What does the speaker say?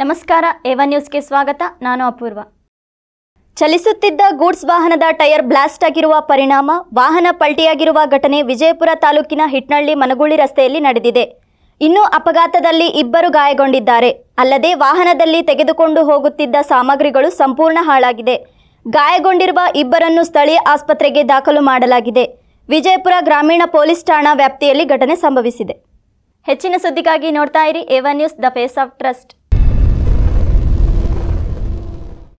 ನಮಸ್ಕಾರ ಏವ ನ್ಯೂಸ್ಗೆ ಸ್ವಾಗತ ನಾನು ಅಪೂರ್ವ ಚಲಿಸುತ್ತಿದ್ದ ಗೂಡ್ಸ್ ವಾಹನದ ಟೈರ್ ಬ್ಲಾಸ್ಟ್ ಆಗಿರುವ ಪರಿಣಾಮ ವಾಹನ ಪಲ್ಟಿಯಾಗಿರುವ ಘಟನೆ ವಿಜಯಪುರ ತಾಲೂಕಿನ ಹಿಟ್ನಳ್ಳಿ ಮನಗುಳ್ಳಿ ರಸ್ತೆಯಲ್ಲಿ ನಡೆದಿದೆ ಇನ್ನು ಅಪಘಾತದಲ್ಲಿ ಇಬ್ಬರು ಗಾಯಗೊಂಡಿದ್ದಾರೆ ಅಲ್ಲದೆ ವಾಹನದಲ್ಲಿ ತೆಗೆದುಕೊಂಡು ಹೋಗುತ್ತಿದ್ದ ಸಾಮಗ್ರಿಗಳು ಸಂಪೂರ್ಣ ಹಾಳಾಗಿದೆ ಗಾಯಗೊಂಡಿರುವ ಇಬ್ಬರನ್ನು ಸ್ಥಳೀಯ ಆಸ್ಪತ್ರೆಗೆ ದಾಖಲು ಮಾಡಲಾಗಿದೆ ವಿಜಯಪುರ ಗ್ರಾಮೀಣ ಪೊಲೀಸ್ ಠಾಣಾ ವ್ಯಾಪ್ತಿಯಲ್ಲಿ ಘಟನೆ ಸಂಭವಿಸಿದೆ ಹೆಚ್ಚಿನ ಸುದ್ದಿಗಾಗಿ ನೋಡ್ತಾ ಇರಿ Avan news the face of trust